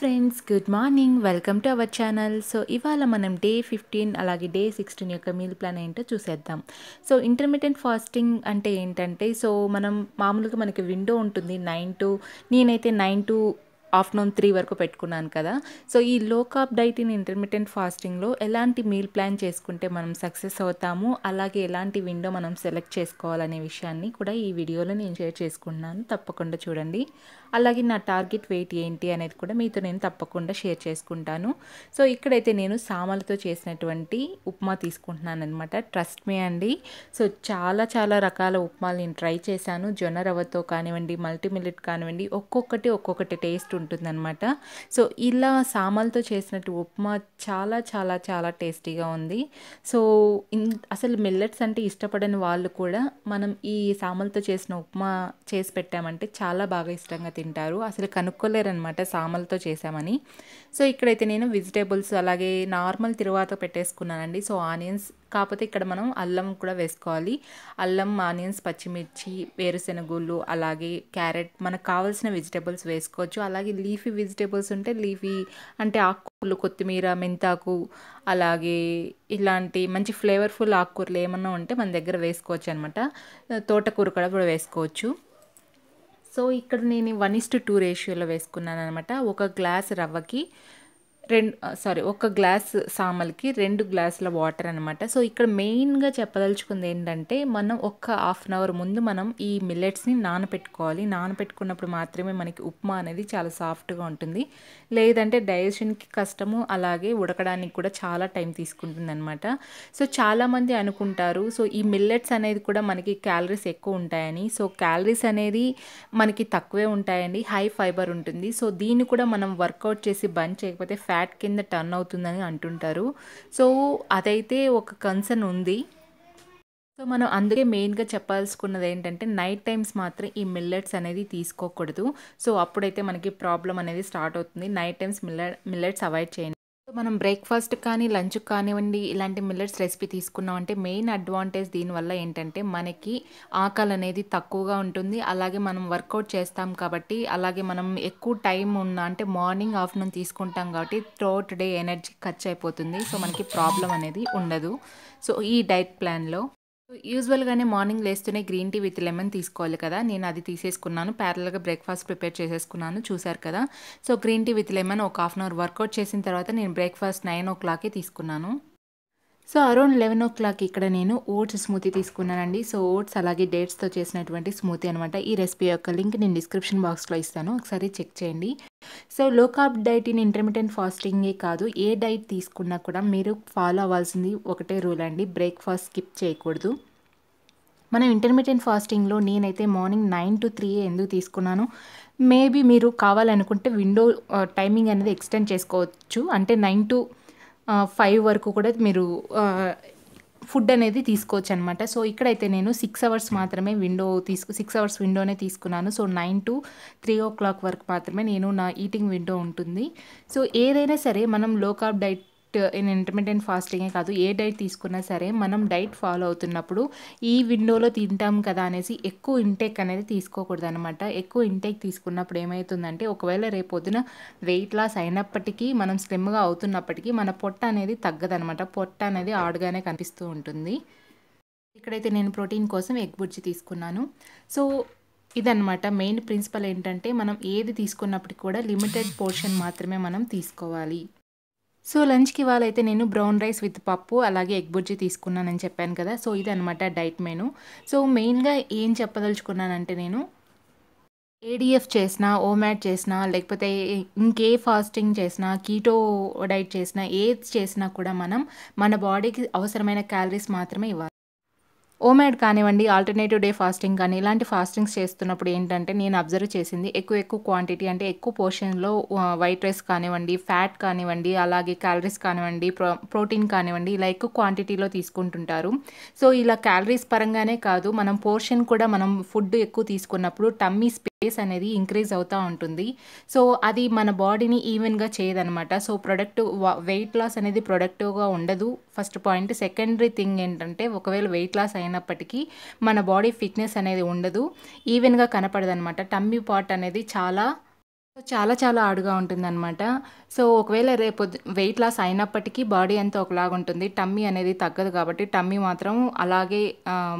friends good morning welcome to our channel so ఇవాళ మనం day fifteen అలాగే day sixteen యొక్క మీల్ ప్లాన్ ఏంటో చూసేద్దాం సో ఇంటర్మీడియట్ ఫాస్టింగ్ అంటే ఏంటంటే సో మనం మామూలుగా మనకి విండో ఉంటుంది నైన్ టు నేనైతే నైన్ టు ఆఫ్టర్నూన్ త్రీ వరకు పెట్టుకున్నాను కదా సో ఈ low carb diet in intermediate ఫాస్టింగ్లో ఎలాంటి మీల్ ప్లాన్ చేసుకుంటే మనం సక్సెస్ అవుతాము అలాగే ఎలాంటి విండో మనం సెలెక్ట్ చేసుకోవాలనే విషయాన్ని కూడా ఈ వీడియోలో నేను షేర్ చేసుకుంటున్నాను తప్పకుండా చూడండి అలాగే నా టార్గెట్ వెయిట్ ఏంటి అనేది కూడా మీతో నేను తప్పకుండా షేర్ చేసుకుంటాను సో ఇక్కడైతే నేను సామలతో చేసినటువంటి ఉప్మా తీసుకుంటున్నాను అనమాట ట్రస్ట్ మీ అండి సో చాలా చాలా రకాల ఉప్మాలు నేను ట్రై చేశాను జొన్న రవ్వతో కానివ్వండి మల్టీమిలెట్ కానివ్వండి ఒక్కొక్కటి ఒక్కొక్కటి టేస్ట్ ఉంటుందన్నమాట సో ఇలా సామాలతో చేసినట్టు ఉప్మా చాలా చాలా చాలా టేస్టీగా ఉంది సో అసలు మిల్లెట్స్ అంటే ఇష్టపడని వాళ్ళు కూడా మనం ఈ సామలతో చేసిన ఉప్మా చేసి పెట్టామంటే చాలా బాగా ఇష్టంగా తింటారు అసలు కనుక్కోలేరనమాట సామలతో చేసామని సో ఇక్కడైతే నేను వెజిటేబుల్స్ అలాగే నార్మల్ తిరువాత పెట్టేసుకున్నానండి సో ఆనియన్స్ కాకపోతే ఇక్కడ మనం అల్లం కూడా వేసుకోవాలి అల్లం ఆనియన్స్ పచ్చిమిర్చి వేరుశెనగుళ్ళు అలాగే క్యారెట్ మనకు కావాల్సిన వెజిటేబుల్స్ వేసుకోవచ్చు అలాగే లీఫీ వెజిటేబుల్స్ ఉంటే లీఫీ అంటే ఆకుకూరలు కొత్తిమీర మెంతాకు అలాగే ఇలాంటి మంచి ఫ్లేవర్ఫుల్ ఆకుకూరలు ఏమన్నా ఉంటే మన దగ్గర వేసుకోవచ్చు అనమాట తోటకూర కూడా కూడా వేసుకోవచ్చు సో ఇక్కడ నేను వన్ ఇస్ టు టూ రేషియోలో వేసుకున్నాను అనమాట ఒక గ్లాస్ రవ్వకి రెండు సారీ ఒక గ్లాస్ సామల్కి రెండు గ్లాసుల వాటర్ అనమాట సో ఇక్కడ మెయిన్గా చెప్పదలుచుకుంది ఏంటంటే మనం ఒక్క హాఫ్ అన్ అవర్ ముందు మనం ఈ మిల్లెట్స్ని నానపెట్టుకోవాలి నానపెట్టుకున్నప్పుడు మాత్రమే మనకి ఉప్మా అనేది చాలా సాఫ్ట్గా ఉంటుంది లేదంటే డైజెషన్కి కష్టము అలాగే ఉడకడానికి కూడా చాలా టైం తీసుకుంటుంది అనమాట సో చాలామంది అనుకుంటారు సో ఈ మిల్లెట్స్ అనేది కూడా మనకి క్యాలరీస్ ఎక్కువ ఉంటాయని సో క్యాలరీస్ అనేది మనకి తక్కువే ఉంటాయండి హై ఫైబర్ ఉంటుంది సో దీన్ని కూడా మనం వర్కౌట్ చేసి బంద్ చేయకపోతే ఫ్యాట్ ఫ్యాట్ కింద టర్న్ అవుతుందని అంటుంటారు సో అదైతే ఒక కన్సర్న్ ఉంది సో మనం అందుకే మెయిన్గా చెప్పాల్సుకున్నది ఏంటంటే నైట్ టైమ్స్ మాత్రం ఈ మిల్లెట్స్ అనేది తీసుకోకూడదు సో అప్పుడైతే మనకి ప్రాబ్లం అనేది స్టార్ట్ అవుతుంది night times millet millets avoid చేయండి మనం బ్రేక్ఫాస్ట్ కానీ లంచ్ కానివ్వండి ఇలాంటి మిల్లెట్స్ రెసిపీ తీసుకున్నామంటే మెయిన్ అడ్వాంటేజ్ దీనివల్ల ఏంటంటే మనకి ఆకలి అనేది తక్కువగా ఉంటుంది అలాగే మనం వర్కౌట్ చేస్తాం కాబట్టి అలాగే మనం ఎక్కువ టైం ఉన్న అంటే మార్నింగ్ ఆఫ్టర్నూన్ తీసుకుంటాం కాబట్టి త్రోట్ డే ఎనర్జీ ఖర్చు అయిపోతుంది సో మనకి ప్రాబ్లం అనేది ఉండదు సో ఈ డైట్ ప్లాన్లో యూజువల్గానే మార్నింగ్ లేస్తూనే గ్రీన్ టీ విత్ లెమన్ తీసుకోవాలి కదా నేను అది తీసేసుకున్నాను ప్యారల్గా బ్రేక్ఫాస్ట్ ప్రిపేర్ చేసేసుకున్నాను చూశారు కదా so green tea with lemon ఒక హాఫ్ అన్ అవర్ వర్కౌట్ చేసిన తర్వాత నేను బ్రేక్ఫాస్ట్ నైన్ ఓ క్లాకే తీసుకున్నాను so around eleven o'clock ఇక్కడ నేను ఓట్స్ స్మూతీ తీసుకున్నానండి సో ఓట్స్ అలాగే డేట్స్తో చేసినటువంటి స్మూతీ అనమాట ఈ రెసిపీ యొక్క లింక్ నేను డిస్క్రిప్షన్ బాక్స్లో ఇస్తాను ఒకసారి చెక్ చేయండి so low carb diet in intermediate ఫాస్టింగే కాదు ఏ డైట్ తీసుకున్నా కూడా మీరు ఫాలో అవ్వాల్సింది ఒకటే రూల్ అండి బ్రేక్ఫాస్ట్ స్కిప్ చేయకూడదు మనం ఇంటర్మీడియట్ ఫాస్టింగ్లో నేనైతే మార్నింగ్ నైన్ టు త్రీ ఎందుకు తీసుకున్నాను మేబీ మీరు కావాలనుకుంటే విండో టైమింగ్ uh, అనేది ఎక్స్టెండ్ చేసుకోవచ్చు అంటే నైన్ టు ఫైవ్ వరకు కూడా మీరు uh, ఫుడ్ అనేది తీసుకోవచ్చు అనమాట సో ఇక్కడైతే నేను సిక్స్ అవర్స్ మాత్రమే విండో తీసుకు సిక్స్ అవర్స్ విండోనే తీసుకున్నాను so nine to three o'clock వరకు మాత్రమే నేను నా ఈటింగ్ విండో ఉంటుంది సో ఏదైనా సరే మనం low carb diet in intermediate ఫాస్టింగే కాదు ఏ డైట్ తీసుకున్నా సరే మనం డైట్ ఫాలో అవుతున్నప్పుడు ఈ విండోలో తింటాం కదా అనేసి ఎక్కువ ఇంటేక్ అనేది తీసుకోకూడదు అనమాట ఎక్కువ ఇంటేక్ తీసుకున్నప్పుడు ఏమవుతుందంటే ఒకవేళ రేపు పొద్దున వెయిట్ లాస్ అయినప్పటికీ మనం స్లిమ్గా అవుతున్నప్పటికీ మన పొట్ట అనేది తగ్గదనమాట పొట్ట అనేది ఆడుగానే కనిపిస్తూ ఉంటుంది ఇక్కడైతే నేను ప్రోటీన్ కోసం ఎగ్ బుర్జీ తీసుకున్నాను సో ఇదనమాట మెయిన్ ప్రిన్సిపల్ ఏంటంటే మనం ఏది తీసుకున్నప్పటికీ కూడా లిమిటెడ్ పోర్షన్ మాత్రమే మనం తీసుకోవాలి సో లంచ్కి వాళ్ళైతే నేను బ్రౌన్ రైస్ విత్ పప్పు అలాగే ఎగ్ బుజ్జి తీసుకున్నానని చెప్పాను కదా సో ఇది అనమాట డైట్ మెను సో మెయిన్గా ఏం చెప్పదలుచుకున్నానంటే నేను ఏడిఎఫ్ చేసినా ఓమాట్ చేసినా లేకపోతే ఇంకే ఫాస్టింగ్ చేసినా కీటో డైట్ చేసినా ఏది చేసినా కూడా మనం మన బాడీకి అవసరమైన క్యాలరీస్ మాత్రమే ఇవ్వాలి ఓమేడ్ కానివ్వండి ఆల్టర్నేటివ్ డే ఫాస్టింగ్ కానీ ఇలాంటి ఫాస్టింగ్స్ చేస్తున్నప్పుడు ఏంటంటే నేను అబ్జర్వ్ చేసింది ఎక్కువ ఎక్కువ క్వాంటిటీ అంటే ఎక్కువ పోర్షన్లో వైట్ రైస్ కానివ్వండి ఫ్యాట్ కానివ్వండి అలాగే క్యాలరీస్ కానివ్వండి ప్రో ప్రోటీన్ కానివ్వండి ఇలా ఎక్కువ క్వాంటిటీలో తీసుకుంటుంటారు సో ఇలా క్యాలరీస్ పరంగానే కాదు మనం పోర్షన్ కూడా మనం ఫుడ్ ఎక్కువ తీసుకున్నప్పుడు టమ్మీ స్పేస్ అనేది ఇంక్రీజ్ అవుతూ ఉంటుంది సో అది మన బాడీని ఈవెన్గా చేయదనమాట సో ప్రొడక్ట్ వెయిట్ లాస్ అనేది ప్రొడక్టివ్గా ఉండదు ఫస్ట్ పాయింట్ సెకండరీ థింగ్ ఏంటంటే ఒకవేళ వెయిట్ లాస్ అయినప్పటికీ మన బాడీ ఫిట్నెస్ అనేది ఉండదు ఈవెన్గా కనపడదు అనమాట టమ్మీ పార్ట్ అనేది చాలా చాలా చాలా ఆడుగా ఉంటుందన్నమాట సో ఒకవేళ రేపు వెయిట్ లాస్ అయినప్పటికీ బాడీ అంతా ఒకలాగా ఉంటుంది టమ్మీ అనేది తగ్గదు కాబట్టి టమ్మీ మాత్రం అలాగే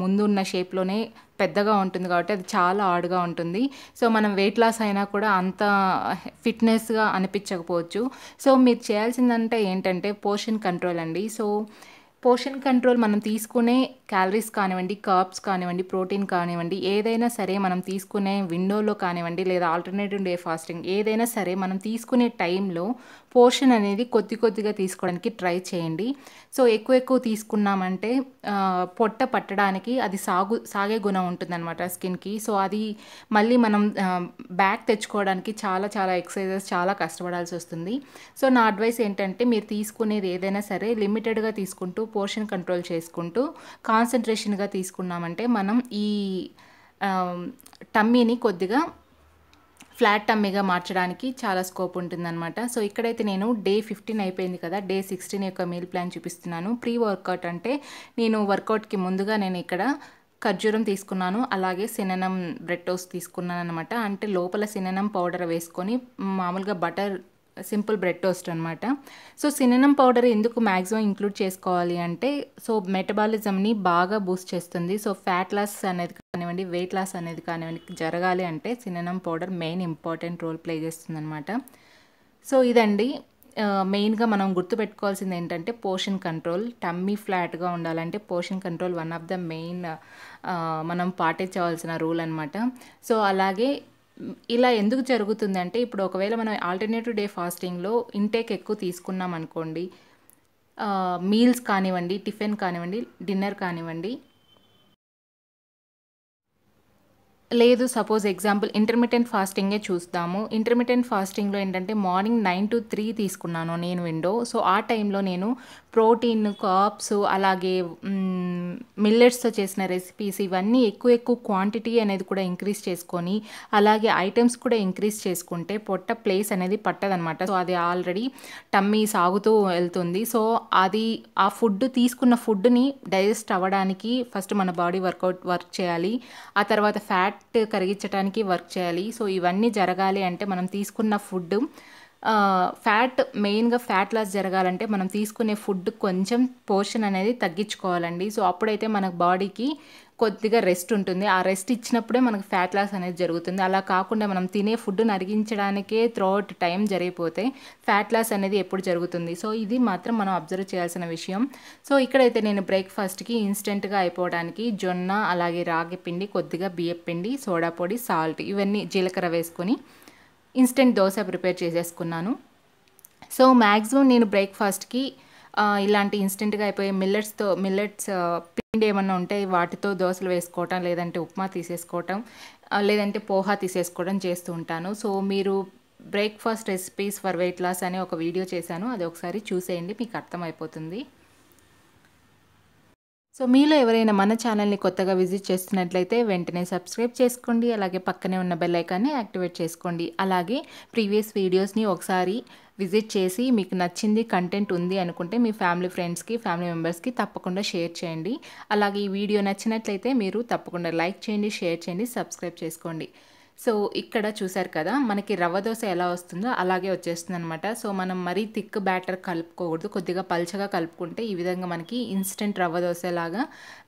ముందు ఉన్న షేప్లోనే పెద్దగా ఉంటుంది కాబట్టి అది చాలా ఆడుగా ఉంటుంది సో మనం వెయిట్ లాస్ అయినా కూడా అంత ఫిట్నెస్గా అనిపించకపోవచ్చు సో మీరు చేయాల్సిందంటే ఏంటంటే పోర్షన్ కంట్రోల్ అండి సో పోషన్ కంట్రోల్ మనం తీసుకునే క్యాలరీస్ కానివ్వండి కర్బ్స్ కానివ్వండి ప్రోటీన్ కానివ్వండి ఏదైనా సరే మనం తీసుకునే విండోలో కానివ్వండి లేదా ఆల్టర్నేటివ్ డే ఫాస్టింగ్ ఏదైనా సరే మనం తీసుకునే టైంలో పోషన్ అనేది కొద్ది కొద్దిగా తీసుకోవడానికి ట్రై చేయండి సో ఎక్కువ ఎక్కువ తీసుకున్నామంటే పొట్ట పట్టడానికి అది సాగు సాగే గుణం ఉంటుందన్నమాట స్కిన్కి సో అది మళ్ళీ మనం బ్యాక్ తెచ్చుకోవడానికి చాలా చాలా ఎక్సర్సైజెస్ చాలా కష్టపడాల్సి వస్తుంది సో నా అడ్వైస్ ఏంటంటే మీరు తీసుకునేది ఏదైనా సరే లిమిటెడ్గా తీసుకుంటూ పోర్షన్ కంట్రోల్ చేసుకుంటూ కాన్సన్ట్రేషన్గా తీసుకున్నామంటే మనం ఈ టమ్మీని um, కొద్దిగా ఫ్లాట్ టమ్మీగా మార్చడానికి చాలా స్కోప్ ఉంటుందన్నమాట సో ఇక్కడైతే నేను డే ఫిఫ్టీన్ అయిపోయింది కదా డే సిక్స్టీన్ యొక్క మీల్ ప్లాన్ చూపిస్తున్నాను ప్రీ వర్కౌట్ అంటే నేను వర్కౌట్కి ముందుగా నేను ఇక్కడ ఖర్జూరం తీసుకున్నాను అలాగే సినెనం బ్రెడ్ టోస్ట్ తీసుకున్నాను అనమాట అంటే లోపల సిననం పౌడర్ వేసుకొని మామూలుగా బటర్ సింపుల్ బ్రెడ్ టోస్ట్ అనమాట సో సినినం పౌడర్ ఎందుకు మ్యాక్సిమం ఇంక్లూడ్ చేసుకోవాలి అంటే సో మెటబాలిజంని బాగా బూస్ట్ చేస్తుంది సో ఫ్యాట్ లాస్ అనేది కానివ్వండి వెయిట్ లాస్ అనేది కానివ్వండి జరగాలి అంటే cinnamon powder main important role play అనమాట సో ఇదండి మెయిన్గా మనం గుర్తుపెట్టుకోవాల్సింది ఏంటంటే పోషన్ కంట్రోల్ టమ్మీ ఫ్లాట్గా ఉండాలంటే portion control one of the main మనం పాటించవలసిన రూల్ అనమాట సో అలాగే ఇలా ఎందుకు జరుగుతుందంటే ఇప్పుడు ఒకవేళ మనం ఆల్టర్నేటివ్ డే ఫాస్టింగ్లో ఇంటేక్ ఎక్కువ తీసుకున్నాం అనుకోండి మీల్స్ కానివ్వండి టిఫిన్ కానివ్వండి డిన్నర్ కానివ్వండి లేదు సపోజ్ ఎగ్జాంపుల్ ఇంటర్మీడియట్ ఫాస్టింగే చూస్తాము ఇంటర్మీడియట్ ఫాస్టింగ్లో ఏంటంటే మార్నింగ్ నైన్ టు త్రీ తీసుకున్నాను నేను విండో సో ఆ టైంలో నేను ప్రోటీన్ కాప్స్ అలాగే మిల్లెట్స్తో చేసిన రెసిపీస్ ఇవన్నీ ఎక్కువ ఎక్కువ క్వాంటిటీ అనేది కూడా ఇంక్రీజ్ చేసుకొని అలాగే ఐటమ్స్ కూడా ఇంక్రీజ్ చేసుకుంటే పొట్ట ప్లేస్ అనేది పట్టదనమాట సో అది ఆల్రెడీ టమ్మీ సాగుతూ వెళ్తుంది సో అది ఆ ఫుడ్ తీసుకున్న ఫుడ్ని డైజెస్ట్ అవ్వడానికి ఫస్ట్ మన బాడీ వర్కౌట్ వర్క్ చేయాలి ఆ తర్వాత ఫ్యాట్ ఫ్యాట్ కరిగించడానికి వర్క్ చేయాలి సో ఇవన్నీ జరగాలి అంటే మనం తీసుకున్న ఫుడ్ ఫ్యాట్ మెయిన్గా ఫ్యాట్ లాస్ జరగాలంటే మనం తీసుకునే ఫుడ్ కొంచెం పోర్షన్ అనేది తగ్గించుకోవాలండి సో అప్పుడైతే మన బాడీకి కొద్దిగా రెస్ట్ ఉంటుంది ఆ రెస్ట్ ఇచ్చినప్పుడే మనకు ఫ్యాట్ లాస్ అనేది జరుగుతుంది అలా కాకుండా మనం తినే ఫుడ్ అరిగించడానికే త్రోట్ టైం జరిగిపోతే ఫ్యాట్ లాస్ అనేది ఎప్పుడు జరుగుతుంది సో ఇది మాత్రం మనం అబ్జర్వ్ చేయాల్సిన విషయం సో ఇక్కడైతే నేను బ్రేక్ఫాస్ట్కి ఇన్స్టెంట్గా అయిపోవడానికి జొన్న అలాగే రాగి పిండి కొద్దిగా బియ్యం పిండి సోడా పొడి సాల్ట్ ఇవన్నీ జీలకర్ర వేసుకొని ఇన్స్టెంట్ దోశ ప్రిపేర్ చేసేసుకున్నాను సో మ్యాక్సిమం నేను బ్రేక్ఫాస్ట్కి ఇలాంటి ఇన్స్టెంట్గా అయిపోయే మిల్లెట్స్తో మిల్లెట్స్ పిండి ఏమన్నా ఉంటే వాటితో దోశలు వేసుకోవటం లేదంటే ఉప్మా తీసేసుకోవటం లేదంటే పోహా తీసేసుకోవడం చేస్తూ ఉంటాను సో మీరు breakfast recipes for weight loss అనే ఒక వీడియో చేశాను అది ఒకసారి చూసేయండి మీకు అర్థమైపోతుంది సో మీలో ఎవరైనా మన ఛానల్ని కొత్తగా విజిట్ చేస్తున్నట్లయితే వెంటనే సబ్స్క్రైబ్ చేసుకోండి అలాగే పక్కనే ఉన్న బెల్లైకాన్ని యాక్టివేట్ చేసుకోండి అలాగే ప్రీవియస్ వీడియోస్ని ఒకసారి విజిట్ చేసి మీకు నచ్చింది కంటెంట్ ఉంది అనుకుంటే మీ ఫ్యామిలీ ఫ్రెండ్స్కి ఫ్యామిలీ మెంబర్స్కి తప్పకుండా షేర్ చేయండి అలాగే ఈ వీడియో నచ్చినట్లయితే మీరు తప్పకుండా లైక్ చేయండి షేర్ చేయండి సబ్స్క్రైబ్ చేసుకోండి సో ఇక్కడ చూసారు కదా మనకి రవ్వ దోశ ఎలా వస్తుందో అలాగే వచ్చేస్తుంది అనమాట సో మనం మరీ థిక్ బ్యాటర్ కలుపుకోకూడదు కొద్దిగా పల్చగా కలుపుకుంటే ఈ విధంగా మనకి ఇన్స్టెంట్ రవ్వ దోశ లాగా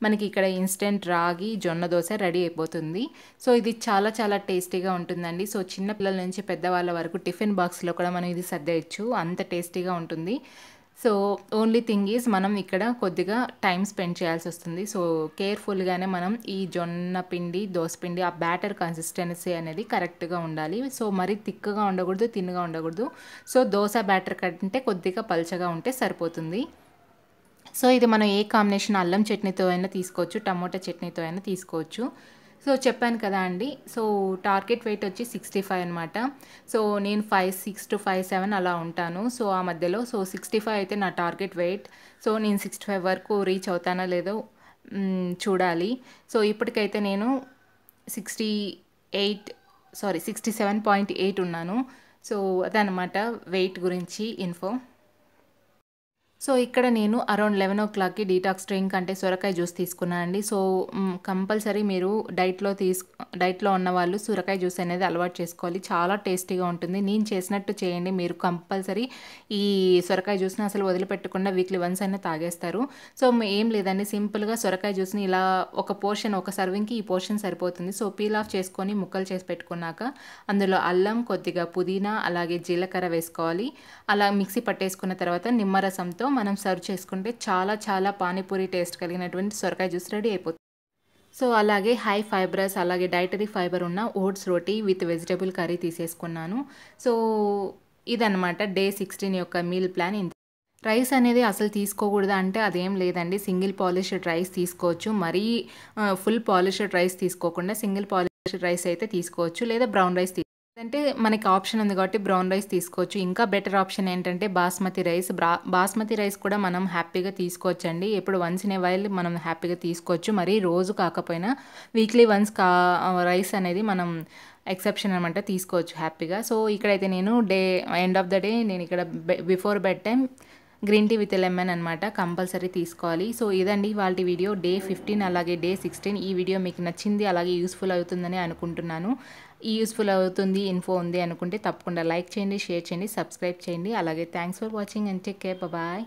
మనకి ఇక్కడ ఇన్స్టెంట్ రాగి జొన్న దోశ రెడీ అయిపోతుంది సో ఇది చాలా చాలా టేస్టీగా ఉంటుందండి సో చిన్న పిల్లల నుంచి పెద్దవాళ్ళ వరకు టిఫిన్ బాక్స్లో కూడా మనం ఇది సర్దేయచ్చు అంత టేస్టీగా ఉంటుంది సో ఓన్లీ థింగ్ ఈజ్ మనం ఇక్కడ కొద్దిగా టైం స్పెండ్ చేయాల్సి వస్తుంది సో కేర్ఫుల్గానే మనం ఈ జొన్న పిండి దోశ పిండి ఆ బ్యాటర్ కన్సిస్టెన్సీ అనేది కరెక్ట్గా ఉండాలి సో మరీ థిక్గా ఉండకూడదు తిన్నుగా ఉండకూడదు సో దోశ బ్యాటర్ కంటే కొద్దిగా పల్చగా ఉంటే సరిపోతుంది సో ఇది మనం ఏ కాంబినేషన్ అల్లం చట్నీతో అయినా తీసుకోవచ్చు టమోటా చట్నీతో అయినా తీసుకోవచ్చు సో చెప్పాను కదా అండి సో టార్గెట్ వెయిట్ వచ్చి సిక్స్టీ ఫైవ్ అనమాట సో నేను five six to five seven అలా ఉంటాను సో ఆ మధ్యలో సో సిక్స్టీ ఫైవ్ అయితే నా టార్గెట్ వెయిట్ సో నేను సిక్స్టీ ఫైవ్ వరకు రీచ్ అవుతానా లేదో చూడాలి సో ఇప్పటికైతే నేను sixty eight sorry sixty seven point eight ఉన్నాను సో అదనమాట వెయిట్ గురించి ఇన్ఫో సో ఇక్కడ నేను అరౌండ్ లెవెన్ ఓ క్లాక్కి డీటాక్స్ డ్రింక్ అంటే సొరకాయ జ్యూస్ తీసుకున్నానండి సో కంపల్సరీ మీరు డైట్లో తీసు డైట్లో ఉన్న వాళ్ళు సొరకాయ జ్యూస్ అనేది అలవాటు చేసుకోవాలి చాలా టేస్టీగా ఉంటుంది నేను చేసినట్టు చేయండి మీరు కంపల్సరీ ఈ సొరకాయ జ్యూస్ని అసలు వదిలిపెట్టకుండా వీక్లీ వన్స్ అయినా తాగేస్తారు సో ఏం లేదండి సింపుల్గా సొరకాయ జ్యూస్ని ఇలా ఒక పోర్షన్ ఒక సర్వింగ్కి ఈ పోర్షన్ సరిపోతుంది సో పీల్ ఆఫ్ చేసుకొని ముక్కలు చేసి పెట్టుకున్నాక అందులో అల్లం కొద్దిగా పుదీనా అలాగే జీలకర్ర వేసుకోవాలి అలా మిక్సీ పట్టేసుకున్న తర్వాత నిమ్మరసంతో మనం సర్వ్ చేసుకుంటే చాలా చాలా పానీపూరి టేస్ట్ కలిగినటువంటి సొరకాయ జ్యూస్ రెడీ అయిపోతుంది సో అలాగే హై ఫైబరస్ అలాగే డైటరీ ఫైబర్ ఉన్న ఓట్స్ రోటీ విత్ వెజిటేబుల్ కర్రీ తీసేసుకున్నాను సో ఇదనమాట డే సిక్స్టీన్ యొక్క మీల్ ప్లాన్ ఇంత రైస్ అనేది అసలు తీసుకోకూడదు అంటే అదేం లేదండి సింగిల్ పాలిష్డ్ రైస్ తీసుకోవచ్చు మరీ ఫుల్ పాలిష్డ్ రైస్ తీసుకోకుండా సింగిల్ పాలిష్డ్ రైస్ అయితే తీసుకోవచ్చు లేదా బ్రౌన్ రైస్ అంటే మనకి ఆప్షన్ ఉంది కాబట్టి బ్రౌన్ రైస్ తీసుకోవచ్చు ఇంకా బెటర్ ఆప్షన్ ఏంటంటే బాస్మతి రైస్ బాస్మతి రైస్ కూడా మనం హ్యాపీగా తీసుకోవచ్చు అండి ఎప్పుడు వన్స్ ఇన్ వైల్ మనం హ్యాపీగా తీసుకోవచ్చు మరి రోజు కాకపోయినా వీక్లీ వన్స్ కా రైస్ అనేది మనం ఎక్సెప్షన్ అనమాట తీసుకోవచ్చు హ్యాపీగా సో ఇక్కడైతే నేను day end of the day నేను ఇక్కడ before bed time green tea with lemon అనమాట కంపల్సరీ తీసుకోవాలి సో ఇదండి వాళ్ళ వీడియో డే ఫిఫ్టీన్ అలాగే డే సిక్స్టీన్ ఈ వీడియో మీకు నచ్చింది అలాగే యూస్ఫుల్ అవుతుందని అనుకుంటున్నాను ఈ యూస్ఫుల్ అవుతుంది ఇన్ఫో ఉంది అనుకుంటే తప్పకుండా లైక్ చేయండి షేర్ చేయండి సబ్స్క్రైబ్ చేయండి అలాగే thanks for watching and take care bye